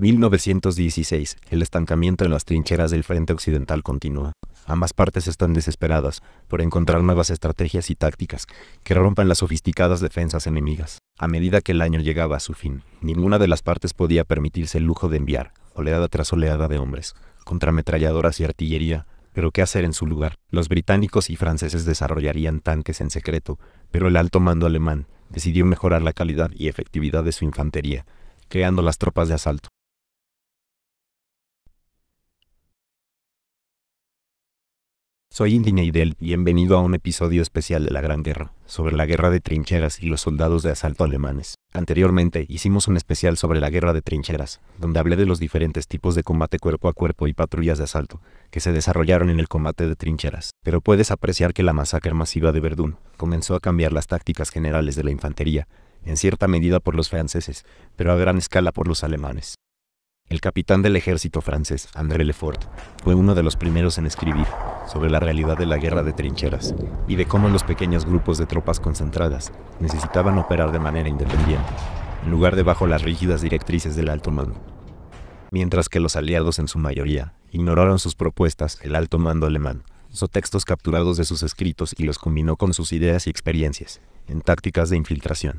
1916. El estancamiento en las trincheras del frente occidental continúa. Ambas partes están desesperadas por encontrar nuevas estrategias y tácticas que rompan las sofisticadas defensas enemigas. A medida que el año llegaba a su fin, ninguna de las partes podía permitirse el lujo de enviar oleada tras oleada de hombres, contrametralladoras y artillería, pero ¿qué hacer en su lugar? Los británicos y franceses desarrollarían tanques en secreto, pero el alto mando alemán decidió mejorar la calidad y efectividad de su infantería, creando las tropas de asalto. Soy Indine y bienvenido a un episodio especial de La Gran Guerra, sobre la guerra de trincheras y los soldados de asalto alemanes. Anteriormente hicimos un especial sobre la guerra de trincheras, donde hablé de los diferentes tipos de combate cuerpo a cuerpo y patrullas de asalto, que se desarrollaron en el combate de trincheras. Pero puedes apreciar que la masacre masiva de Verdún comenzó a cambiar las tácticas generales de la infantería, en cierta medida por los franceses, pero a gran escala por los alemanes. El capitán del ejército francés, André Lefort, fue uno de los primeros en escribir sobre la realidad de la guerra de trincheras y de cómo los pequeños grupos de tropas concentradas necesitaban operar de manera independiente, en lugar de bajo las rígidas directrices del alto mando. Mientras que los aliados en su mayoría ignoraron sus propuestas, el alto mando alemán usó textos capturados de sus escritos y los combinó con sus ideas y experiencias en tácticas de infiltración.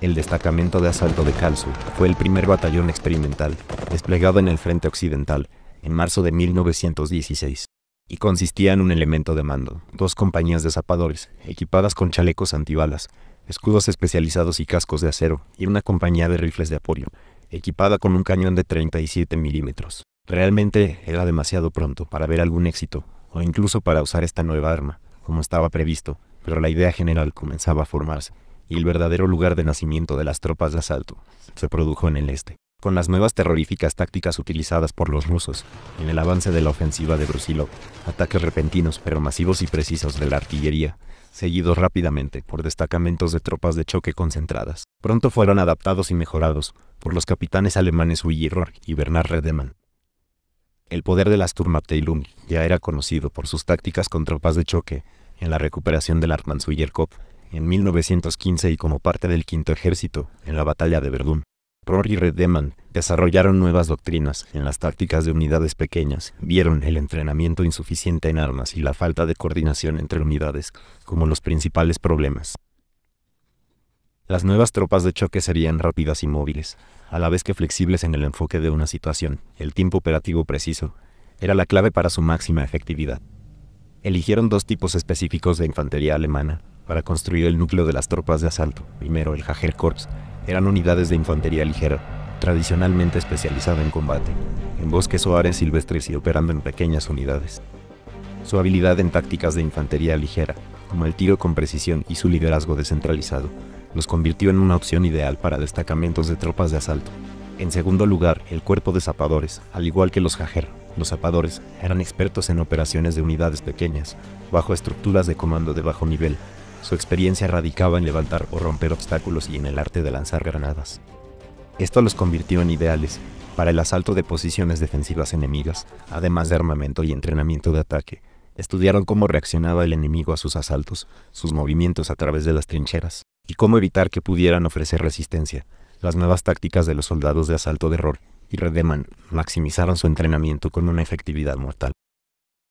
El destacamento de asalto de calcio fue el primer batallón experimental desplegado en el frente occidental en marzo de 1916 y consistía en un elemento de mando, dos compañías de zapadores equipadas con chalecos antibalas, escudos especializados y cascos de acero y una compañía de rifles de apoyo equipada con un cañón de 37 milímetros. Realmente era demasiado pronto para ver algún éxito o incluso para usar esta nueva arma, como estaba previsto, pero la idea general comenzaba a formarse y el verdadero lugar de nacimiento de las tropas de asalto, se produjo en el este, con las nuevas terroríficas tácticas utilizadas por los rusos en el avance de la ofensiva de Brusilov, ataques repentinos pero masivos y precisos de la artillería, seguidos rápidamente por destacamentos de tropas de choque concentradas. Pronto fueron adaptados y mejorados por los capitanes alemanes Willy y Bernard Redemann. El poder de las Turmabteilung ya era conocido por sus tácticas con tropas de choque en la recuperación del Armanzuyer en 1915 y como parte del Quinto Ejército, en la Batalla de Verdún. Rory y Redemann desarrollaron nuevas doctrinas en las tácticas de unidades pequeñas, vieron el entrenamiento insuficiente en armas y la falta de coordinación entre unidades como los principales problemas. Las nuevas tropas de choque serían rápidas y móviles, a la vez que flexibles en el enfoque de una situación. El tiempo operativo preciso era la clave para su máxima efectividad. Eligieron dos tipos específicos de infantería alemana, para construir el núcleo de las tropas de asalto, primero el Corps Eran unidades de infantería ligera, tradicionalmente especializada en combate, en bosques o áreas silvestres y operando en pequeñas unidades. Su habilidad en tácticas de infantería ligera, como el tiro con precisión y su liderazgo descentralizado, los convirtió en una opción ideal para destacamentos de tropas de asalto. En segundo lugar, el cuerpo de zapadores, al igual que los Jager, los zapadores eran expertos en operaciones de unidades pequeñas, bajo estructuras de comando de bajo nivel, su experiencia radicaba en levantar o romper obstáculos y en el arte de lanzar granadas. Esto los convirtió en ideales para el asalto de posiciones defensivas enemigas, además de armamento y entrenamiento de ataque. Estudiaron cómo reaccionaba el enemigo a sus asaltos, sus movimientos a través de las trincheras, y cómo evitar que pudieran ofrecer resistencia. Las nuevas tácticas de los soldados de asalto de error y Redeman maximizaron su entrenamiento con una efectividad mortal.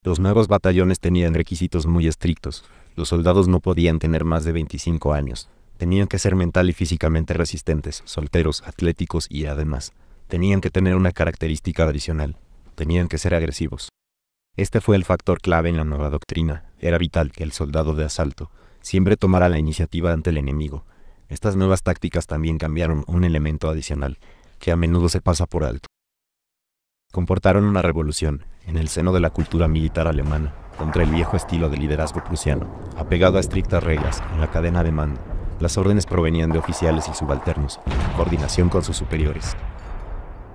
Los nuevos batallones tenían requisitos muy estrictos, los soldados no podían tener más de 25 años. Tenían que ser mental y físicamente resistentes, solteros, atléticos y además, tenían que tener una característica adicional. Tenían que ser agresivos. Este fue el factor clave en la nueva doctrina. Era vital que el soldado de asalto siempre tomara la iniciativa ante el enemigo. Estas nuevas tácticas también cambiaron un elemento adicional, que a menudo se pasa por alto. Comportaron una revolución en el seno de la cultura militar alemana contra el viejo estilo de liderazgo prusiano, apegado a estrictas reglas en la cadena de mando. Las órdenes provenían de oficiales y subalternos, en coordinación con sus superiores.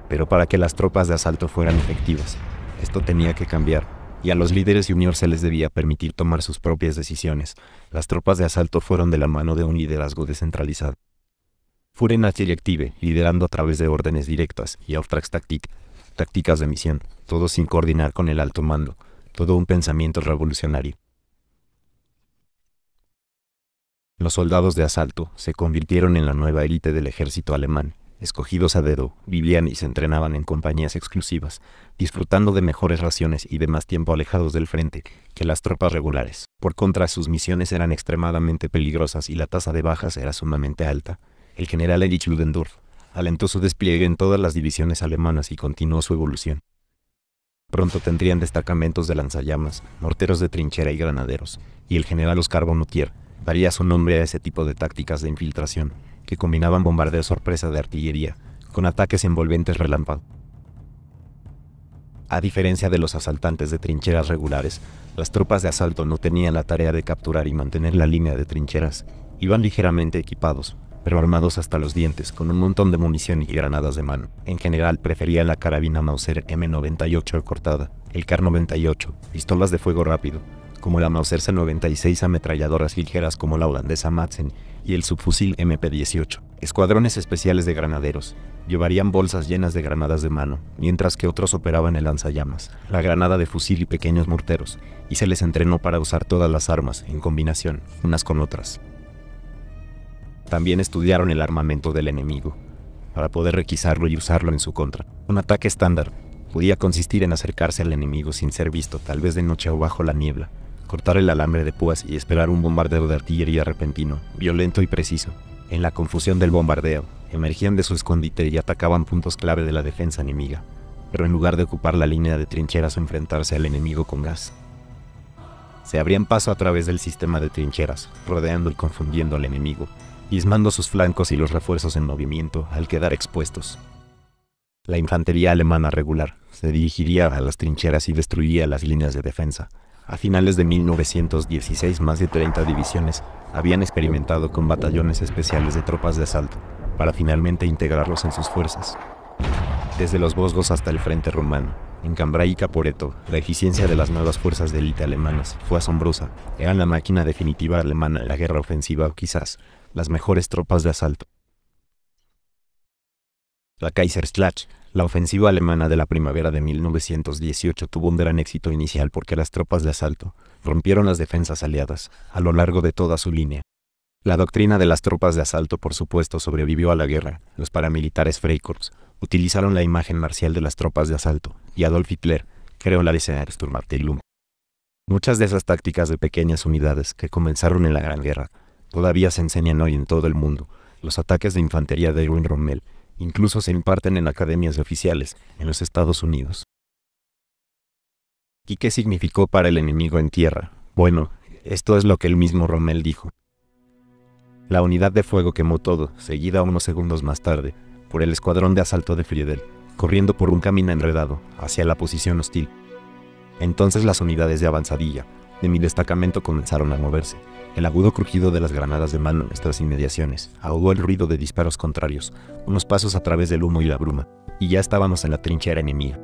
Pero para que las tropas de asalto fueran efectivas, esto tenía que cambiar, y a los líderes juniors se les debía permitir tomar sus propias decisiones. Las tropas de asalto fueron de la mano de un liderazgo descentralizado. y active, liderando a través de órdenes directas y Auftragstaktik, tácticas de misión, todo sin coordinar con el alto mando todo un pensamiento revolucionario. Los soldados de asalto se convirtieron en la nueva élite del ejército alemán, escogidos a dedo, vivían y se entrenaban en compañías exclusivas, disfrutando de mejores raciones y de más tiempo alejados del frente que las tropas regulares. Por contra, sus misiones eran extremadamente peligrosas y la tasa de bajas era sumamente alta. El general Erich Ludendorff alentó su despliegue en todas las divisiones alemanas y continuó su evolución. Pronto tendrían destacamentos de lanzallamas, morteros de trinchera y granaderos, y el general Oscar Bonutier daría su nombre a ese tipo de tácticas de infiltración, que combinaban bombardeo sorpresa de artillería con ataques envolventes relámpago. A diferencia de los asaltantes de trincheras regulares, las tropas de asalto no tenían la tarea de capturar y mantener la línea de trincheras, iban ligeramente equipados, pero armados hasta los dientes con un montón de munición y granadas de mano. En general preferían la carabina Mauser M98 cortada, el CAR 98, pistolas de fuego rápido, como la Mauser C96 ametralladoras ligeras como la holandesa Madsen y el subfusil MP18. Escuadrones especiales de granaderos llevarían bolsas llenas de granadas de mano, mientras que otros operaban el lanzallamas, la granada de fusil y pequeños morteros, y se les entrenó para usar todas las armas en combinación, unas con otras también estudiaron el armamento del enemigo, para poder requisarlo y usarlo en su contra. Un ataque estándar podía consistir en acercarse al enemigo sin ser visto, tal vez de noche o bajo la niebla, cortar el alambre de púas y esperar un bombardeo de artillería repentino, violento y preciso. En la confusión del bombardeo, emergían de su escondite y atacaban puntos clave de la defensa enemiga, pero en lugar de ocupar la línea de trincheras o enfrentarse al enemigo con gas, se abrían paso a través del sistema de trincheras, rodeando y confundiendo al enemigo, diezmando sus flancos y los refuerzos en movimiento al quedar expuestos. La infantería alemana regular se dirigiría a las trincheras y destruiría las líneas de defensa. A finales de 1916 más de 30 divisiones habían experimentado con batallones especiales de tropas de asalto, para finalmente integrarlos en sus fuerzas. Desde los Vosgos hasta el frente Romano. en Cambrai y Caporeto, la eficiencia de las nuevas fuerzas de élite alemanas fue asombrosa. Eran la máquina definitiva alemana en la guerra ofensiva o quizás las mejores tropas de asalto. La kaiserstlatsch, la ofensiva alemana de la primavera de 1918 tuvo un gran éxito inicial porque las tropas de asalto rompieron las defensas aliadas a lo largo de toda su línea. La doctrina de las tropas de asalto, por supuesto, sobrevivió a la guerra. Los paramilitares Freikorps utilizaron la imagen marcial de las tropas de asalto y Adolf Hitler creó la de Sturmabteilung. Muchas de esas tácticas de pequeñas unidades que comenzaron en la Gran Guerra todavía se enseñan hoy en todo el mundo. Los ataques de infantería de Erwin Rommel incluso se imparten en academias oficiales en los Estados Unidos. ¿Y qué significó para el enemigo en tierra? Bueno, esto es lo que el mismo Rommel dijo. La unidad de fuego quemó todo, seguida unos segundos más tarde, por el escuadrón de asalto de Friedel, corriendo por un camino enredado, hacia la posición hostil. Entonces las unidades de avanzadilla, de mi destacamento comenzaron a moverse, el agudo crujido de las granadas de mano en nuestras inmediaciones ahogó el ruido de disparos contrarios, unos pasos a través del humo y la bruma, y ya estábamos en la trinchera enemiga.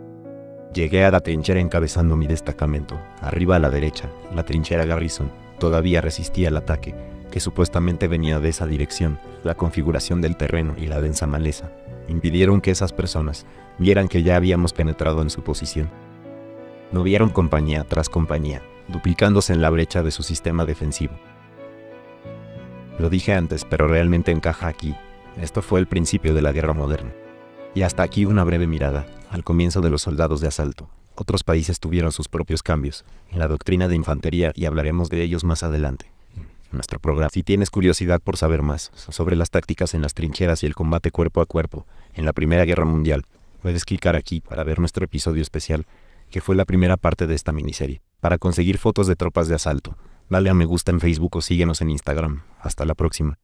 Llegué a la trinchera encabezando mi destacamento, arriba a la derecha, la trinchera Garrison, todavía resistía el ataque, que supuestamente venía de esa dirección, la configuración del terreno y la densa maleza, impidieron que esas personas vieran que ya habíamos penetrado en su posición. No vieron compañía tras compañía, duplicándose en la brecha de su sistema defensivo. Lo dije antes, pero realmente encaja aquí. Esto fue el principio de la guerra moderna. Y hasta aquí una breve mirada, al comienzo de los soldados de asalto. Otros países tuvieron sus propios cambios en la doctrina de infantería y hablaremos de ellos más adelante. Nuestro programa. Si tienes curiosidad por saber más sobre las tácticas en las trincheras y el combate cuerpo a cuerpo en la Primera Guerra Mundial, puedes clicar aquí para ver nuestro episodio especial, que fue la primera parte de esta miniserie, para conseguir fotos de tropas de asalto dale a me gusta en Facebook o síguenos en Instagram. Hasta la próxima.